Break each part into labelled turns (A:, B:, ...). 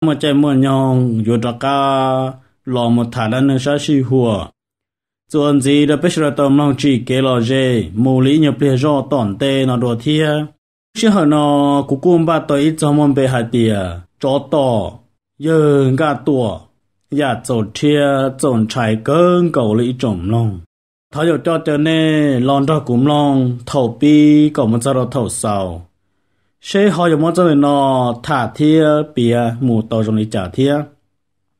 A: mà chạy mà nhong dù ra ca lò một thả đá nơi xa xì hùa chuẩn gì đã biết ra tầm lòng chỉ kế lò dê mù lý nhập lìa do tỏn tê nó đồ thia chứ hở nó cú cung ba ít cho môn bề hạt tìa chó tỏ giờ gà tủa giả dạ tổ thia trộn trái cơn gầu lý trộm lòng thảo dụ cho cho nên lon ra cúm lòng thầu pi cầu một giờ thầu sầu sẽ họ dùng món cho nó thả thia bìa mù tàu trong này trả thia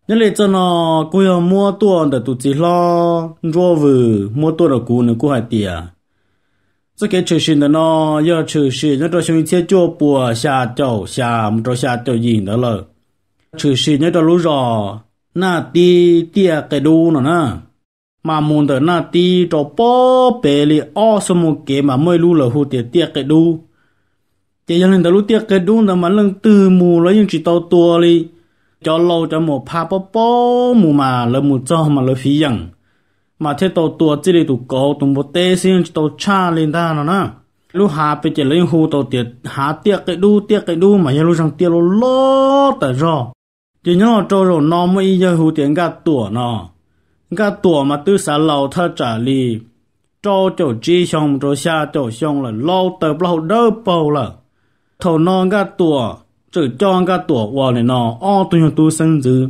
A: nên là cho nó cứ mua tuần để tụt chỉ lo rô vừ mua tuần ở cũ nữa cũng hay tiền cho cái trừ sinh nó giờ trừ sinh nó cho sinh chế chua bùa xà chậu xà một trâu xà chậu gì nữa rồi trừ sinh nó cho lú rò na ti tia cái đu nó nè mà muốn tới na ti cho bó bể li ô số một cái mà mới lú là hụt tia tia cái đu chỉ cho nên đó lúc tiếc cái đúng đó mà lần từ mù lấy những chỉ tàu tua đi cho lâu cho một pa po po mù mà là mù cho mà là phi rằng mà thế tàu tua chỉ để tụ cổ tụng một tê xin tàu cha lên ta nó nè lúc hà bây giờ lấy hồ tàu tiệt hà tiếc cái đu tiếc cái đu mà giờ lúc rằng tiếc lô lô tại rồi chỉ nhớ là trâu rồi nó mới giờ hồ tiền cả tủa nó cả tủa mà từ xã lầu thật trả lì trâu chỗ chi xong trâu xa chỗ xong là lâu tới lâu đỡ bầu là thầu nó ga tủa chữ cho ga tủa vào này nó o tu hiểu tu sinh dư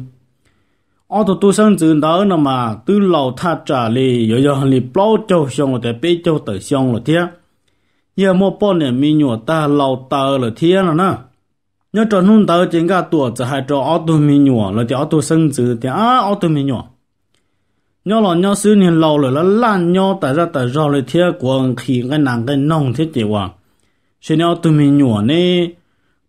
A: o tu tu sinh dư đó nó mà tư lầu tha trả lì yo hàng lì bao châu xong rồi để bê châu tử xong rồi thế giờ mua bao này mi nhổ ta lâu tờ rồi thế là nè nhớ cho nung tờ chính ga tủa chỉ hai cho o tu mi nhổ rồi thì o tu sinh dư thì à o tu mi nhổ nhớ là nhớ xứ niên lâu rồi là lan nhớ tại ra tại ra rồi thế của khi cái nàng cái nông thiết chị hoàng xin nếu tụi mình nhỏ nè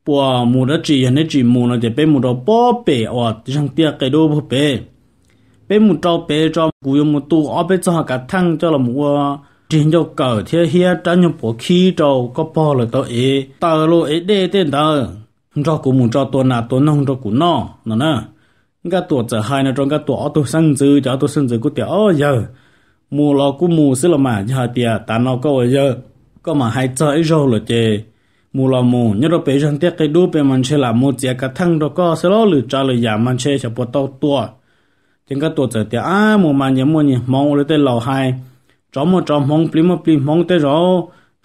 A: bỏ mù đó chỉ hiện chỉ mù nó để bé mù đó bỏ bé ở trong tiệc cái đồ bỏ bé bé mù cho bé cho cú yêu mù tu ở bé cho cả thăng cho là mua, trên cho cờ thế hia trả cho bỏ khí cho có bỏ là tao ế tao lo ế đê tên tao cho cú mù cho tôi nà tôi nông cho cú nó nó nè cái tuổi trở hai nó trong cái tuổi tôi sinh dư cho tôi sinh dư tiệc tiểu giờ mua lo cú mua xí là mà giờ tiệt ta nó có giờ ก็มาหายใจอีโจเลยเจมูลามูยเราไปจังเตียกดูเป็นมันเชลามูเจียกระทั่งเราก็เสลอหรือจาเลยอย่ามันเชเฉพาะตัวตัวจึงก็ตัวเจอเตียอ้ามูมันยังมัวนี่มองเลยเตเหล่าหายจอมจอมมองปลิมปลิมองเตเรา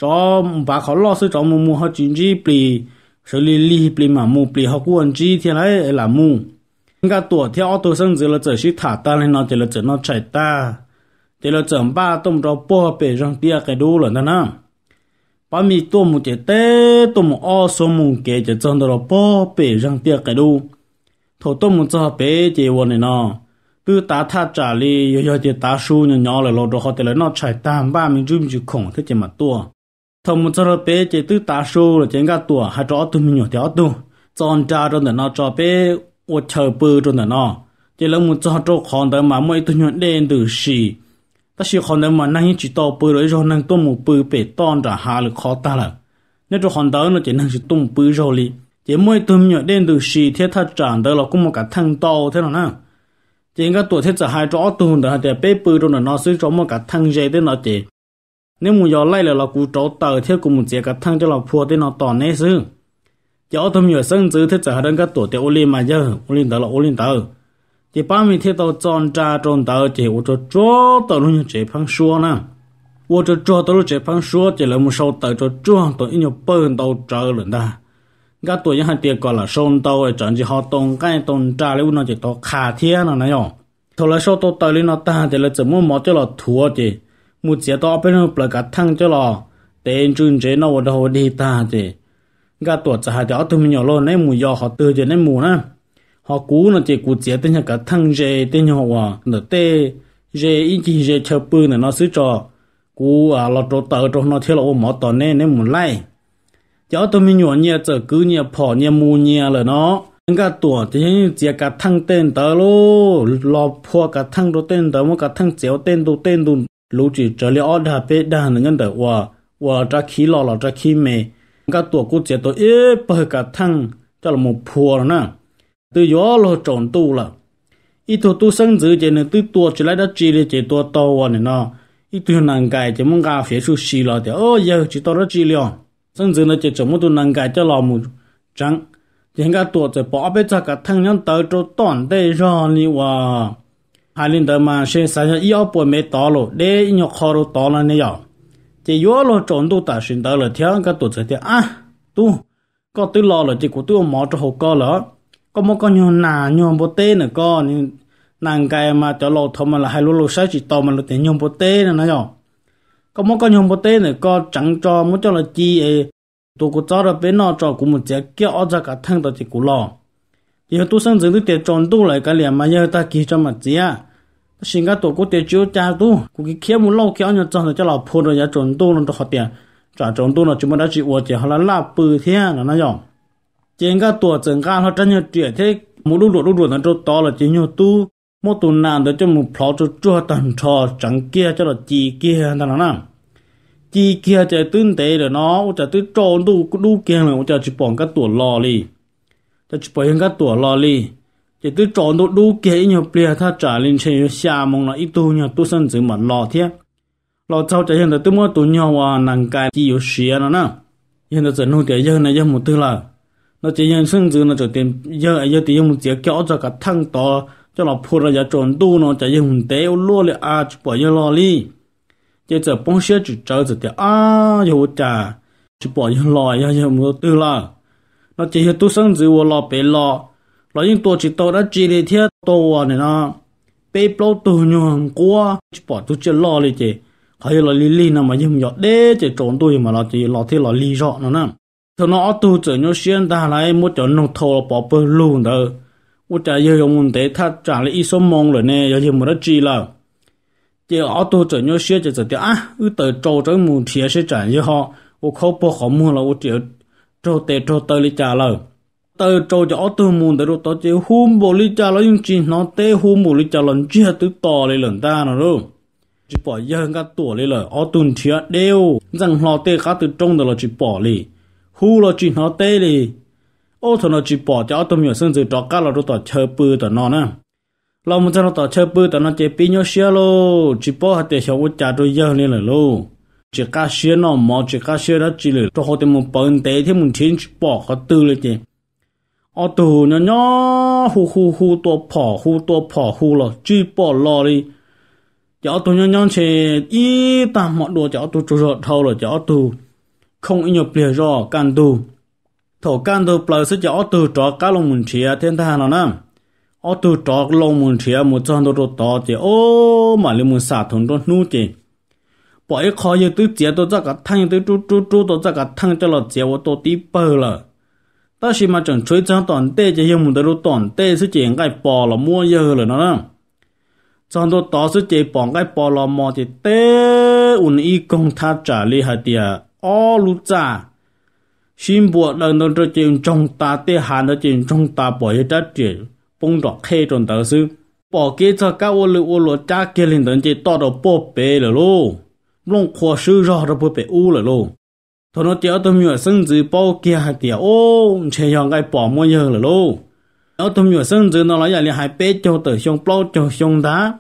A: จอมบาเขาล่อซื้อจอมมูมูเขาจินจีปลีเฉลีลีปลิมามูปลีเขากวนจีเทียไรไอหลามู应该多天二多生子了，这些他当然拿这了这拿菜单，这了整把动着包被让第二个多了的呢。把米多姆姐带多姆奥索姆给就挣到了八百让爹给路，头多姆只好白接我呢呢。từ ta tha trả li yo yo ta su nhỏ nhỏ là lô đồ họ thì là nó chạy tam ba mình chụp chụp khổng thế chỉ mà tua thầm một giờ bé chỉ ta su là chỉ cả tua hai chỗ tụi mình nhỏ theo tu chọn cha trong đó nó bé ô chờ bự trong đó nó chỉ là một chỗ chỗ còn mà mỗi tụi nhỏ đen từ xì ta chỉ còn đâu mà năng chỉ tàu bơi rồi cho năng tôi một bơi bể tòn ra hà lực khó ta là nếu cho còn đó nó chỉ năng chỉ tôi một bơi rồi đi chỉ mỗi tôm nhựa đến từ xì thiết thật chẳng đó là cũng một cả thằng tàu thế nào nè chỉ cái tuổi thiết giờ hai chỗ tuần đó để bể bơi rồi nó sử cho một cả thằng dây thế nào chỉ nếu muốn giờ lại là là cú chỗ tàu thiết cũng một chỉ cả thằng cho là phù thế nào tòn nấy chứ chỉ ở tôm nhựa sân chứ thiết giờ hai đơn cái tuổi để ô lim mà giờ ô lim đó là ô lim tàu thì ba mình thấy tao chọn trà tròn tao chỉ 我这抓到了这盘说呢，我这抓到了这盘说，这了没收到这抓到一牛笨到这了的，俺ตัวยังหันเตียก่อนละส่งตัวไอ้จันจีฮอตรงใกล้ตรงจ้าเลยวันนั้นจะตัวขาเทียนนะยองโทรศัพท์ตัวตัวเลยนะตาแต่ละจะมั่วหมอจะหลอถัวจีมุดเสียตัวเป็นเปลือกทั้งจะหลอเต็นจุนเจนเอาวันเดียวดีตาจีก็ตัวจะหาเดี๋ยวตัวมันอยู่โลในหมู่ยอเขาตื่นจะในหมู่นะ họ cú nó chỉ cú chế tên nhà cả thăng dê tên nhà họ nở tê dê ý chỉ dê chờ bư này nó xứ trò cú à lọt trâu tờ trâu nó thiếu là ôm mỏ tỏ nè nên muốn lại cháu tôi mình nhuận nhà chở cứ nhà phỏ nhà mù nhà là nó những cái tuổi thì như chỉ cả thăng tên tờ lô lọt phò cả thăng đồ tên tờ mà cả thăng chéo tên đồ tên đồ lũ chỉ trở lại ở đà bê đà nữa nhân tờ hòa hòa ra khí lọ lọ ra khí mè cái tuổi cú chế tôi ế bờ cả thăng cho là một phò nữa từ gió lo trộn tu là ít thôi tu sinh dữ chỉ nên từ tua chỉ lấy đó chỉ để chỉ tua to vào này nọ ít thôi nàng cài chỉ muốn cà phía xuống xì là thì ô giờ chỉ to đó chỉ liền sinh dữ nó chỉ chỉ muốn tu nàng cài cho lò mù trắng chỉ cái tua chỉ bỏ bê cho cả thằng nhân tới chỗ toàn để ra ni wa hai linh đời mà sẽ sáng ra yêu bồi mê to lo để nhọc khó lo to là này rồi chỉ gió lo trộn tu ta sinh tới là theo cái tua chỉ thì à tu có tự lo là chỉ của tu mò cho hồ co lỡ có một con nhon nà nhon bột tê nữa con nàng cái mà cho lột thô mà là hai lô lô sáu chỉ to mà lột tiền nhon bột tê nữa nói rồi có một con nhon bột tê nữa con chẳng cho một cho là chi ấy tôi cũng cho được bên nó cho cũng một chiếc kia ở ra cả thằng đó chỉ cũng lo giờ tôi sang dừng tôi tiền tròn tôi lại cái liền mà giờ ta kia cho mặt gì à xin các tổ quốc tiền chiếu cha tu cũng cái kia muốn lâu kia nhon cho cho là phun rồi giờ tròn tôi nó cho họ tiền trả tròn tôi nó chúng mà đã chịu ủa chỉ họ là la bự thế là nó rồi chỉ cái tổ chức gan họ chân nhiều chuyện thế một lúc lúc lúc nó cho to là chỉ nhiều tu một tuần nào đó cho một pháo cho cho tận trò chẳng kia cho là chỉ kia thằng nó nè chỉ kia chạy tương tế rồi nó chạy tới tròn đủ đủ kia mà chạy chỉ bỏng cái tổ lò đi chạy chỉ bỏng cái tổ lò đi chạy tới tròn đủ đủ kia nhiều bia tha trả lên trên xa mong là ít tu nhiều tu sân chỉ mà lò thiệt, lò sau chạy hiện tại tôi mua tu nhiều à nàng cái chỉ có xía nó nè hiện tại giờ nuôi tiền dân này dân một tư là nó chỉ nhân sinh dư nó cho tiền giờ giờ thì dùng chỉ kéo cho cả thăng to cho nó phù ra giờ tròn tu nó chỉ dùng tế lúa là à chụp bỏ giờ lo đi, chỉ giờ bông xe chỉ chờ giờ thì à rồi trả chụp bỏ giờ lo giờ giờ mua tư là nó chỉ tu sinh dư lo bể lo lo những tổ chỉ tổ đã chỉ để thiết tổ này nó bê bao tổ nhung qua chụp bỏ tu chỉ lo đi, chỉ hay là lì lì nào mà dùng giọt để chỉ tròn tu mà nó chỉ lo thế lo lì rõ nó nè thằng nó tu trở nhau xuyên ta lại mua cho nông thô bỏ bơ luôn đó mua trả yêu dùng mình để thắt trả lại ít số mong rồi nè yêu dùng một đất chi là chỉ ở tu trở nhau xuyên chỉ chỉ tiếc à ư tới trâu trở mù thiệt sẽ trả như họ ô khâu bỏ khó mua là ô chỉ trâu tệ trâu tới lý trả lời tới trâu cho ở tu mù để rồi tới chỉ hùm bộ lý trả lời nhưng chỉ nó tê hùm bộ lý trả lần chia tới to lên lần ta nào đâu chỉ bỏ giờ cái tuổi lên lời ở tuần thiệt đều rằng họ tê khá từ trong đó là chỉ bỏ liền hu lo chỉ nó tê li ô thằng nó chỉ bỏ cho tôm hiểu sinh sự trọ cá là đồ tỏ chơi bự tỏ nó nè lo muốn cho nó tỏ chơi bự tỏ nó chỉ pin nhau xia lo chỉ bỏ hạt tiền xia u trả đôi giờ này là lo chỉ cá xia nó mò chỉ cá xia đó chỉ là cho họ thì muốn bận tê thì muốn chiến bỏ có tư lên chứ ô tù nó nhỏ hu hu hu tua bỏ hu tua bỏ hu lo chỉ bỏ lo đi cháu tôi nhon nhon chỉ ít tạm mọi đồ cháu tôi trộn thâu rồi cháu tôi không nhiều bìa rõ can đủ thổ can đủ bờ sẽ cho tu trọ cá lông mùn chia thiên tha nó nè ở tu trọ lông mùn chia một trăm đô đô to chỉ ô mà lấy mùn xả thùng đô nu chỉ bỏ cái khó như tôi chia tôi ra thăng thằng tôi chú chú chú tôi thăng cả thằng cho là chia tôi tôi tí bờ là ta chỉ mà chẳng chơi trang toàn tê chỉ hiểu mùn tôi toàn tê sẽ chỉ cái bò là mua dơ rồi nó nè trong đó đó sẽ chỉ bỏ cái bỏ là mò chỉ tê un ý công tha trả lý hạt tiền ô lũ cha xin bộ lần đầu cho chuyện trong ta tê hà đó chuyện trong ta bỏ hết trách chuyện bông đỏ khê trong tờ sư bỏ kia cho các ô lũ ô lũ cha kia lên tận chỉ to đầu bộ bê rồi lô lông khó sư rõ rồi bộ bê u rồi lô thọ nó tiểu tôm nhựa sinh dư bao kia dạ hai tiểu ô chè yong cái bỏ mua nhờ rồi lô nó tôm nhựa sinh dư nó lấy lại hai bê cho tờ xong bao cho xong đá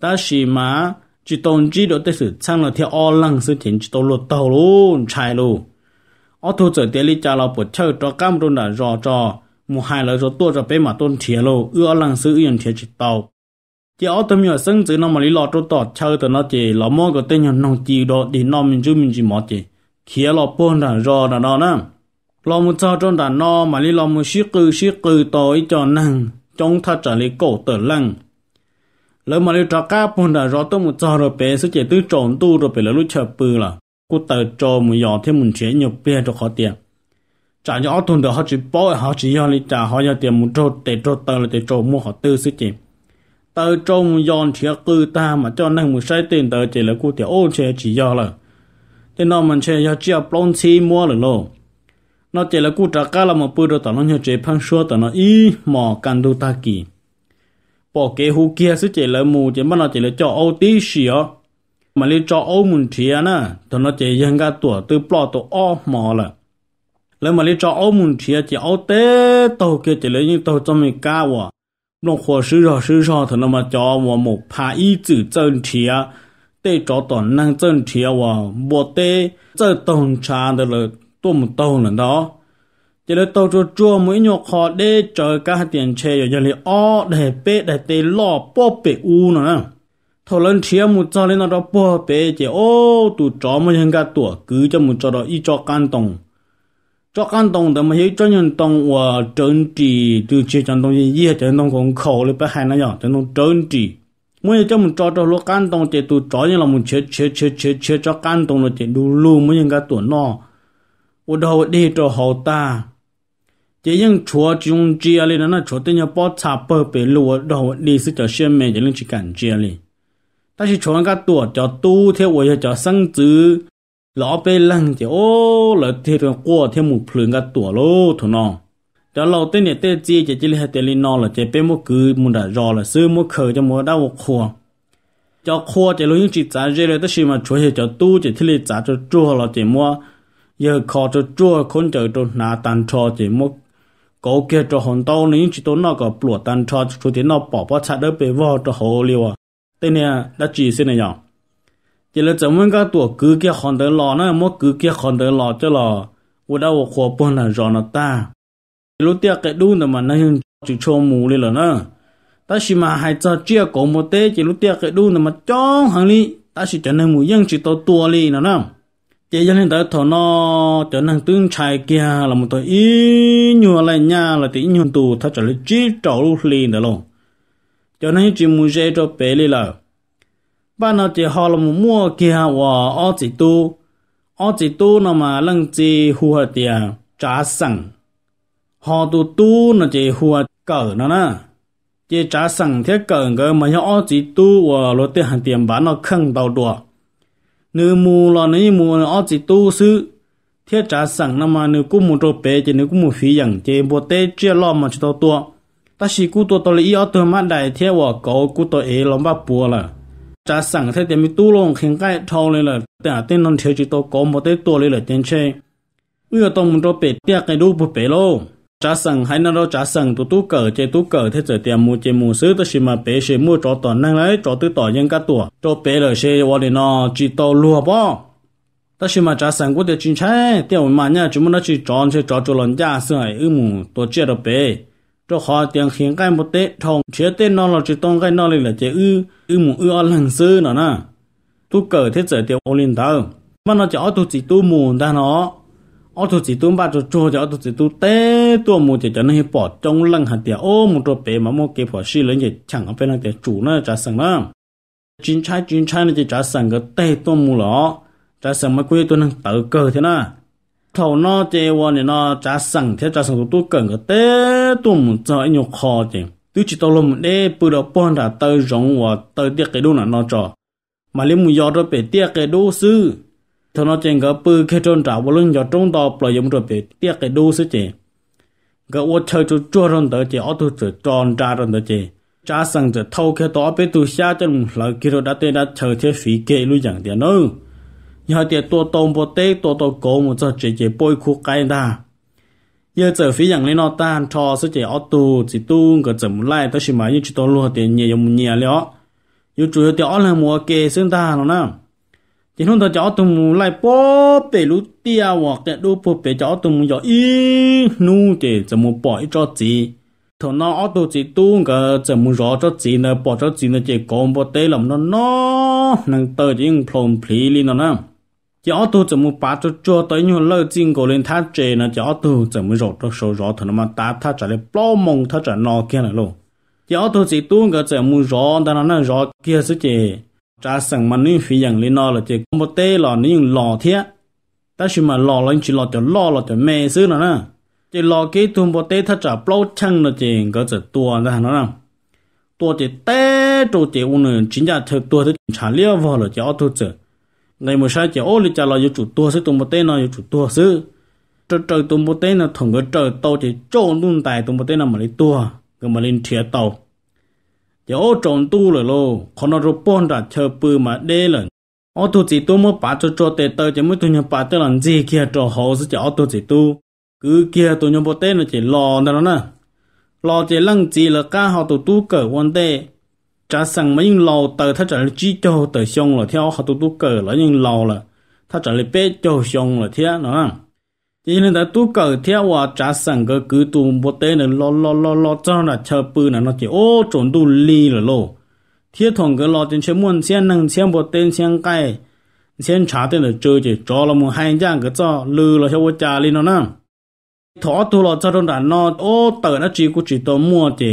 A: ta xì mà? chỉ tôn chỉ độ tới sự sang là theo o lăng sự thiện chỉ tôn lột tàu luôn chạy luôn ở thu trở tiền lý cha là bộ chơi cho cam luôn là rò trò Mu hai là rồi tua cho bé mà tôn thiệt luôn ưa lăng sự yên thiệt chỉ tàu chỉ ở tầm nhiều sân chữ nó mà lý lo cho tọt chơi từ nó chỉ là mong cái tên nhân nông chỉ độ thì nó mình chú mình chỉ mò chỉ kia là buồn là rò là nó nè lo một sao trong đàn nó mà lý lo một xí cư xí cư tối cho năng chống thật trả lý cổ tử lăng lỡ mà lưu trọ cá phun đã rõ tôi một trò rồi bé sức chế tư trộn tu rồi bé lỡ lúc chờ bự là cô tờ trò một giò thêm một chế nhục bia cho khó tiền trả nhỏ thun được họ chỉ bỏ họ chỉ do lý trả họ do tiền một trò để trò tờ là để trò mua họ tư sức chế tờ trò một giò thì cư ta mà cho nên một sai tiền tờ chỉ là cô tiền ô chế chỉ do là thế nào mình chế do chia plon chi mua là lô nó chỉ là cô trả cá là một bự rồi tao nó nhiều chế phăng xua tao nó y mò can đu ta kỳ bỏ cái hú kia sẽ chế là mù chỉ mà nó chế là cho ô tí xì ó mà lấy cho ô mùn thì á nè thì nó chế dân cả tuổi từ bỏ tổ ô mò là lấy mà lấy cho ô mùn thì chỉ ô tế tàu kia chế lấy như tàu cho mình ca 喎 nó khó sư rõ sư rõ thì nó mà cho vào một phá ý chữ chân thì á tế cho toàn năng chân thì á vào bộ tế chơi tổng trà được là tôi một tàu lần đó chỉ là tàu cho chua mũi nhọ khó để chờ cả tiền chè rồi giờ là o để bê để tê lọ bỏ bê u nữa thầu lên chia một cho lên nó đó bỏ bê chỉ ô tụ chó mà hiện cả tuổi cứ cho một cho đó y cho can tông cho can tông thì mà hiểu cho nhân tông và trơn trì từ chia chân tông gì gì chân tông còn khổ lên bê hai nó nhỏ chân tông trơn trì mỗi cho một cho đó lúa can tông chỉ tụ chó như là một chế chế chế chế chế cho can tông là chỉ đủ lù mới hiện cả tuổi nọ ở đâu đi cho hậu ta จะยังชัวจงเจียเลยนะนะชัวเตียปอชาเปอร์เปลัวดอกดีสิจะเชื่อแม่จะเรื่องชิกันเจียเลยแต่ชิชัวก็ตัวจะตู้เทวอยจะสังจื้อหลอไปลังจะโอ้หล่วเทวากัวเทวหมูพลิงก็ตัวโลทุนองจต่เราเต้นเนี่ยต้จีจะจิลิฮเตลินองละจะเป็นมุกือมุนดารอละซื้อมุกเขยจะมัวได้วครัวจะครัวจะรูยิ่งจิตใจเจเลยแต่ชิมาช่วยเจะตู้จะที่ลิจ่าจะจั่วเราจะมัวเยอะคอจะจั่วคนจะโดนนาตันชอจะมัว có kia cho hòn tàu nín chỉ tốn nó có bùa tan cho chú tiến nó bỏ bỏ chặt đỡ bề vò cho hồ liều à tên nè đã chỉ xin này nhở chỉ là chẳng muốn các tuổi cứ kia hòn tới lò nó mất cứ kia hòn tới lò cho lò vô đâu khổ buồn là rõ nó ta lúc tiếc cái đun mà nó hiện chỉ cho mù lên là nó ta chỉ mà hai cho chia cổ một tê chỉ lúc tiếc cái đun mà cho hàng ly ta chỉ cho nên mù dân chỉ tàu tua ly nó chỉ cho nên tới thổ nó trở nên tương trai kia là một tội ý như là nha là tí nhuận tù thật trở lên chí trổ liền đó luôn cho nên chỉ muốn dễ cho bé đi là ba nó chỉ họ là một mua kia và ở chỉ tu ở chỉ tu nó mà lăng chỉ hù hợp tiền trả sẵn họ tu tu nó chỉ hù hợp cỡ nó nè chỉ trả sẵn thế cỡ cái mà nhỏ ở chỉ tu và lo tiền hàng tiền bán nó không đầu đùa นื้อมูหลอนี้มูออจิตู้ซื้อเทียจาสั่งนำมาเนื้อกุ้มูโตเปจะเนื้อกุ้มูฟีอย่างเจบเตเจี้ลอมมาชุดตัวตาชีกูตัวตัวลีอยอตัวมาได้เทียว่าเกากูตัวเอลอมบ้าปัวล่ะจะาสั่งเทียจตมีตู้ลงเข่งใกล้ทองเลยล่ะแต่เต้นนนเทียจิตโตกอมโบเตตัวเลยละเจนเช่เอื้อตรงมุนโตเปเตียกไกดูปุเปโล trả sẵn hay nó trả sẵn tụ tú cờ chế tú cờ thế giới tiền mua chế mua sứ tôi xí mà bé xí mua cho toàn năng lấy cho tư tỏ nhân cả tuổi cho bé rồi xí vào đi nó chỉ tàu lùa bó ta xí mà trả sẵn của tiền chính trái tiền mà nha chúng muốn nó chỉ chọn chế chọn cho lần giá sửa ư mù tổ chế rồi bé cho họ tiền khiến cái một tết thòng chế tết nó là chế tông cái nó là chơi ư ư mù ở lần sư nó nè tú cờ thế giới tiền ô linh tao mà nó chỉ ở tụ chỉ tu mù ta nó ô tô chỉ tu ba chỗ chỗ cho ô tô chỉ tu té tu một chỉ cho nó bỏ trong lăng hạt tiền ô một chỗ bé mà một cái bỏ xí lên chỉ chẳng có phải là chủ nó trả sẵn lắm chính trai chính trai nó chỉ trả sẵn cái té tu một lọ trả sẵn mà quay tu nó tự cơ thế na, thầu nó chế vợ này nó trả sẵn thế trả sẵn tu cần cái té tu một cho anh nhục khó chứ tu chỉ tao làm để bữa đó bọn đã tới giống và tới tiếc cái đồ nó cho mà lấy một giờ đó bé tiếc cái đồ xứ thằng nó chèn gỡ bự khi trôn trả vô lưng cho trung tàu bởi dụng rồi bị tiếc cái đu sứ chè gỡ ô chơi chú chua rôn tớ chè ô tu chơi tròn trả rôn tớ chè trả sẵn chè thâu khi tỏ bế tu xa chân là kia rồi đã tên đã chờ thế phí kê lưu chẳng tiền nữa nhờ tiền tua tôm bò tê tua tôm cổ một giờ chè chè bôi khu cái ta giờ chơi phí chẳng lên nó tan cho sứ chè ô tu chỉ tu gỡ chè một lại tớ chỉ mà như chỉ tao luôn tiền nhiều nhiều nhiều liệu yêu chủ yếu tiền là mua kê xương ta nó nào chỉ hôm đó cháu tụi mù lại bó bể lú tia hoặc cái đu bó bể cháu tụi mù giờ y nu để 怎么 bỏ bỏ cho chị thầu nó ở đâu chị tu cái 怎么 rõ cho chị nè bỏ cho chị nè chị còn bỏ tê làm nó nó năng tờ chỉ plom plì li nó nè cháu tụi 怎么把 cho cho tới nhiều lời chính cổ lên thắt chè nè cháu tụi 怎么 rõ cho số rõ thầu nó mà ta thắt chặt lại bao mông thắt chặt nó kia này luôn cháu tụi chị tu cái 怎么 rõ ta nó nè rõ kia chứ chị trả sẵn mà nếu phi rằng lên nó là chỉ có một tê lò nếu những lò thiết, ta chỉ mà lò lên chỉ lò cho lò là cho mẹ xứ nữa nè chỉ lò cái thùng một tê thật trả bao chăng là chỉ có chỉ tua ra nó nè tua chỉ tê chỗ chỉ u nè chính là thực tua thì trả liêu vào là chỉ ở tu chứ ngày một sáng chỉ ô lý trả lò yêu chủ tua xứ thùng một tê nó yêu chủ tua xứ trời trời tụm bút tên là thùng cái trời tàu chỉ trộn luôn tại tụm bút tên là mà lấy tua cái mà lên thiệt tàu giờ trộn tu rồi lô còn nó rồi bón đã chờ bự mà đê lần ô tô chỉ tu mới bắt cho cho tê tơ chỉ mới tu nhập bắt tê làm gì kia cho hồ sẽ chỉ ô tô chỉ tu cứ kia tu nhập bà tê nó chỉ lò đó nè lò chỉ lăng chỉ là ca họ tu tu cỡ quan tê trả sang mấy những lò tờ thắt trả chi cho tờ xong rồi theo họ tu tu cỡ là những lò là thắt trở lại bé cho xong rồi thế nữa ยินดีตเกเทียว่าจะสังก็คือตัุบเตเนี่ยลอลอลอลอเจ้าหน้าเชื่อปืนนะจีโอ้จงดูลีละโลเทียทองก็ลอจนเชื่อมนเสียนึ่งเชียนบเตนเชียนไก่เชียนชาติเนี่ยเจอจีจอละมึงให้ยังก็เจ้าลือละเชื่อว่าจ้าลีนน่ะทอตุลอเจ้าหน้าโอ้เตอร์นะจีกูจีตัวมัวจี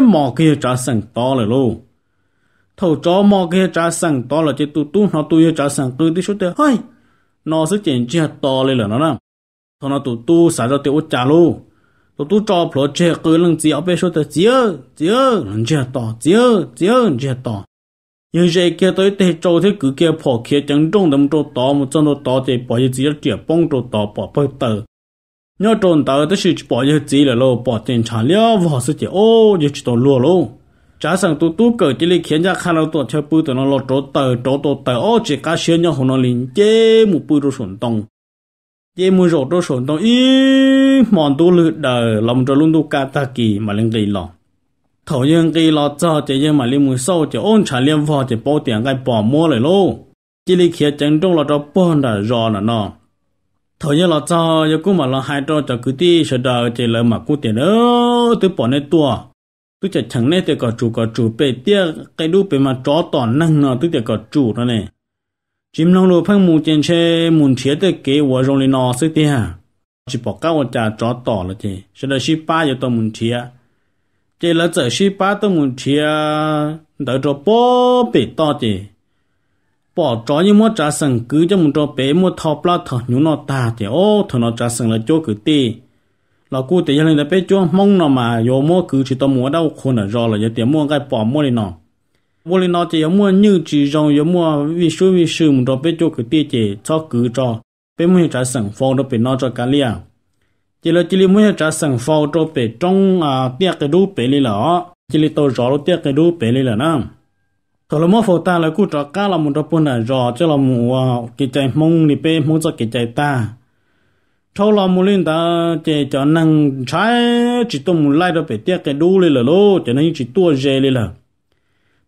A: mò kia trả sẵn to là lô thầu cho mò kia trả sẵn to là chỉ tu tu nó tu trả sẵn tu đi số tiền hay nó sẽ chuyển chia to lên là nó nè thầu nó tu tu xả ra tiêu trả lô tu tu cho phở chế cứ lưng chỉ ở bên số tiền chia chia lưng chia to chia chia lưng chia to nhưng giờ kia tới thế châu thế cứ kia phở kia chẳng trong đầm châu to một chân đó to thì bỏ gì chỉ chia bông châu to bỏ bơi tờ nhớ trộn tờ tới chỉ bỏ giờ gì là lo bỏ tiền trả liao và sự chỉ ô giờ chỉ tổ lúa lo trả sang tu tu cởi chỉ lấy khiến ra khăn lao tổ theo bưu tờ nó lo trổ tờ trổ tổ tờ ô chỉ cá xuyên nhau hồ nó liền chế một bùi đồ sổn tông chế một rổ đồ sổn tông ý mòn tu lự đờ lòng trổ luôn tu ca ta kỳ mà lên kỳ lo, thầu yên kỳ lo, cho chỉ yên mà lên mùi sâu chỉ ôn trả liao và chỉ bỏ tiền cái bỏ mua lại lo chỉ lấy khiến chân trong lo trổ bỏ là rò là nó thời gian là cho giờ cũng mà là hai trò cho cứ đi sợ đợi, chỉ là mà cũng tiền đó tôi bỏ nên tua tôi chỉ chẳng nên tôi có chủ có chủ bề tiếc, cái đu bề mà chó tỏ năng nó tôi chỉ có chủ đó này chỉ Long đồ phăng mù trên che, muốn chia tới kế vợ rong lên nó sẽ tiếc. chỉ bỏ các vợ cha chó tỏ là chỉ sợ đợi ship ba giờ tôi muốn chia chỉ là giờ ship ba tôi muốn chia đợi cho bố bề to chỉ bỏ cho như mua trả sừng cứ cho một trò bé mua thọ pla thọ nhú nó ta thì ô thọ nó trả sừng là chỗ cứ tì là cô thì lên là bé chỗ mong nó mà vô mua cứ chỉ tao mua đâu khôn là do là giờ tiền mua cái bỏ mua đi nó mua đi nó thì mua như chỉ rong giờ mua vì số vì sự một trò bé chỗ cứ tì chỉ cho cứ cho bé mua trả sừng phong đó bé nó cho cá lia chỉ là chỉ là mua trả sừng phong cho bé trong à tiệc cái đu bé đi là chỉ là tao rõ tiệc cái đu bé đi là nào rồi mua phổ ta là cứ cho cá là một đập là rò cho là mua cái trái mông đi bê mông cho cái trái ta thâu là mua lên ta chỉ cho năng trái chỉ tôi muốn lại đó phải tiếc cái đu lên là lô cho nên chỉ tua dê lên là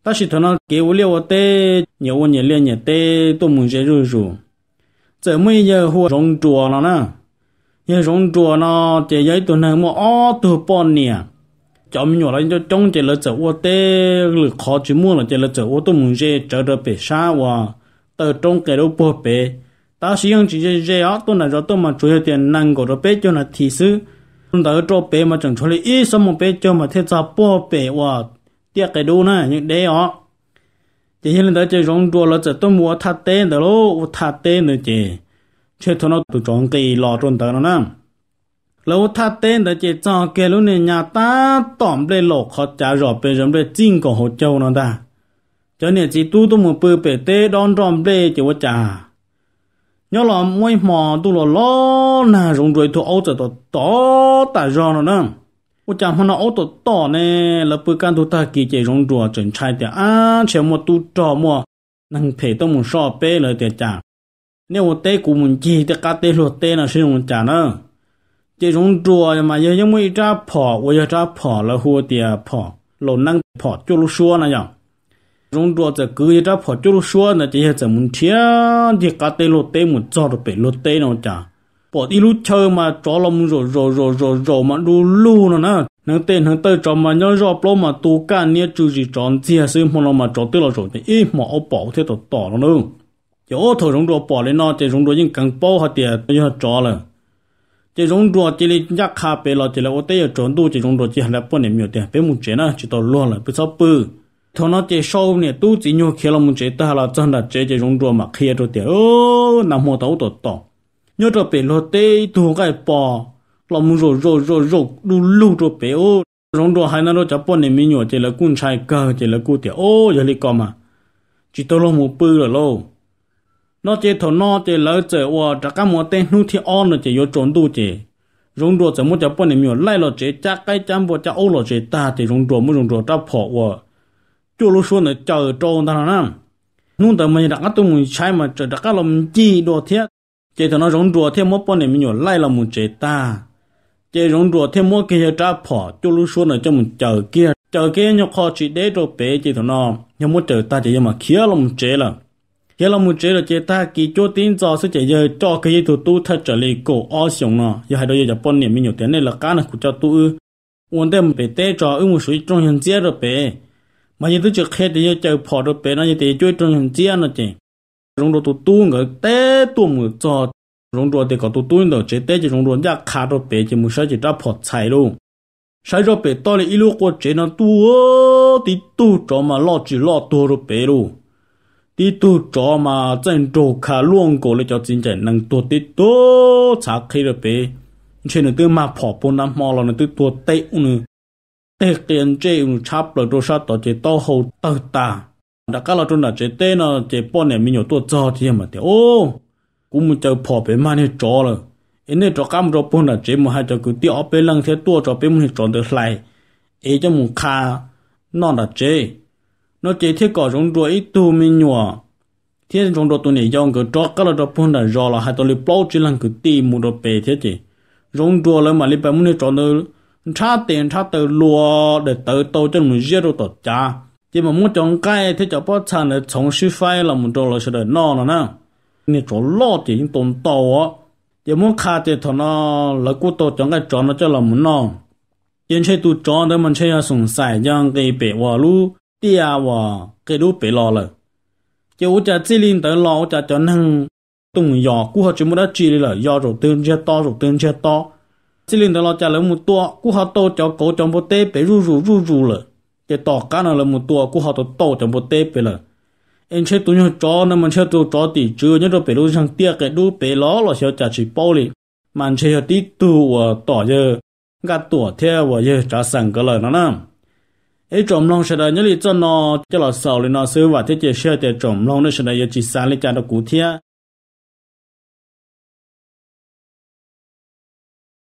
A: ta chỉ thằng nó kiểu liều ở tê nhiều quân nhiều liên nhiều tê tôi muốn dê rồi rồi giờ mới giờ hoa rồng chùa nó nè giờ rồng chùa nó chỉ giấy tôi này mua ó từ bọn nè cho mình nhỏ lên cho trong chế là chở ô tê khó chứ mua là chế là chở ô tô mừng dê chở được bể xa và tờ trong cái đâu bộ bể ta sử dụng chỉ dê dê á tôi là cho tôi mà chủ yếu tiền năng của đó bể cho là thị sư ở chỗ bể mà chẳng cho lấy ít số một bể cho mà thế ra bộ bể và tiếc cái đâu này những đấy á chỉ hiện tại chỉ rong đua là chở tôi mua thắt tên đó lô thắt tên nữa chứ chưa thôi nó tụ chọn cái lò trôn tờ nó nè lâu tha tên đã chỉ cho cái lúc này nhà ta tỏm lê lộc khó trả rõ bề rõm lê chinh của hồ châu nó ta cho nên chỉ tu tu một bờ bề tê đón rõm lê chỉ vô trả nhớ là mỗi mò tu lò lo nà rung rồi thu ấu trở tổ tỏ rõ nó nè vô trả mà nó ấu tổ tỏ nè là bờ can tu ta kỳ chỉ rung rùa chuẩn trai tẻ à, chế mò tu trò mò năng thể tông một sọ bê lời tẻ trả nếu một tê của mình chỉ tê cá tê lột tê là sử dụng trả nữa 这种捉的嘛，也因为一只跑，我一只跑了蝴蝶跑，老能跑就是说那样。rong đua giờ cứ ra phở chú xua là chỉ giờ muốn chia thì cả tê lô tê muốn cho được bể lô tê nó bỏ đi lúc chơi mà cho lòng rồi rồi rồi rồi rồi mà đu lu nè nâng tê nâng tê cho mà nhớ rõ plô mà tu ca nia chú gì tròn chia sư mà mà cho tê lô rồi thì ít mà bỏ thế tổ tỏ nó nữa chỉ ô thôi rong bỏ lên nó chỉ rong đua những càng bao hạt tiền cho cho là 这种着这里人家卡白了，这里我得要转度这种着，这还来半年没有的，别木这呢就到落了，不少不。他那这少呢，都只有开了木这，他了真的这这种着嘛，开着的哦，那么多多多，要着白了得多该包，那么肉肉肉肉肉肉着白哦，种着还那着这半年没有，这了棍柴干，这了固的哦，这里干嘛？就到了木白了喽。nó chỉ thổ nó chỉ lỡ chỉ và tất cả mọi tên nút thì on nó chỉ có trốn đủ chỉ rung đồ chỉ muốn cho bọn mình lại lo chỉ chắc cái chăm bộ chắc ô lo chỉ ta chỉ rung đồ muốn rung đồ ta phò và chú lúc xuân là chờ trốn ta nào nút đầu mình đặt cái tụi mình sai mà chờ đặt cái lòng chi đồ thiết chỉ thổ nó rung đồ thêm mỗi bọn mình lại là muốn chỉ ta chỉ rung đồ thêm mỗi kia ta phò chú lúc xuân là cho mình chờ kia chờ kia nhau khó chỉ để đồ bé chỉ thổ nó nhau muốn chờ ta chỉ mà kia lòng chế là giờ là một chế là chế ta kỳ cho tin cho sẽ chế giờ cho cái gì thủ tu thật trở lại cổ o sống nó giờ hai đôi giờ bốn niệm mình nhiều tiền này là cá nó của cho tu ư ổn đem về tê cho ư một số trong hiện chế rồi về mà như tôi chưa khi thì giờ chờ phò rồi bé nó như thế chơi trong hiện chế nó chế rong đồ tu tu người tê tu người cho rong đồ thì có tu tu nữa chế tê chỉ rong đồ nhà khá rồi về chỉ một số chỉ ra phò chạy luôn sai rồi về to là ít lúc qua chế nó tu tí tu cho mà lo chỉ lo tu rồi về luôn tí tu cho mà chân chỗ khá luôn cổ là cho chính chạy năng tu tí tu chả khi được bé chế nó tư mà phỏ bốn năm mò là nó tư tu tệ unu tệ tiền chế unu chắp rồi đồ sát tỏ chế to hầu tờ tà đã cá là trong là chế tên nó chế bọn này mình nhổ tu cho thì mà thế ô cũng muốn chơi phỏ bé mà này cho rồi em này cho cam cho bốn là chế mà hai cho cứ tiêu bé lăng thế tu cho bé mình chọn được lại ấy cho mình khá nó là chế nó chỉ thiết có rong đồ ít tu mi nhua thiết rong đồ tu này dòng cái trọ cái là trọ phun là rò là hai tôi lấy bao chỉ lần cái ti mu đồ bể thiết chứ, rong đồ là mà lấy bao mu này nó cha tiền cha từ lúa để từ tô cho mình giết đồ tọt cha chỉ mà muốn chọn cái thì cho bớt xanh để chống suy phai là mình trọ là sẽ để nọ là nè nên trọ lo chỉ những tồn tàu á chỉ muốn khai thì thằng nó là cú tô chọn cái trọ nó cho là mình nọ hiện chơi tu trọ đó mình chơi là sùng sài giang cái bể hòa lu tia wa cái đu bể lò lờ chứ u cha linh tới lò u cha năng tung yò cú họ chỉ muốn đã chỉ là yò rồi tương chia to rồi tương chia to chỉ linh tới lò cha lấy một tua cú họ to cho cổ trong bộ tê bể ru ru ru ru nào lấy một tua cú họ to to trong bộ tê bể lờ em chơi tụi nhau chó nên mình chơi tụi chó thì chưa là sẽ trả chỉ bao giờ ờ, gạt tủa theo và giờ trả sẵn cái lời nó nè ấy trộm long sẽ là nhớ lý cho nó cho là sầu lên nó xứ và thế chế xe để trộm long nó sẽ là giờ chỉ sáng lên cho nó cú thia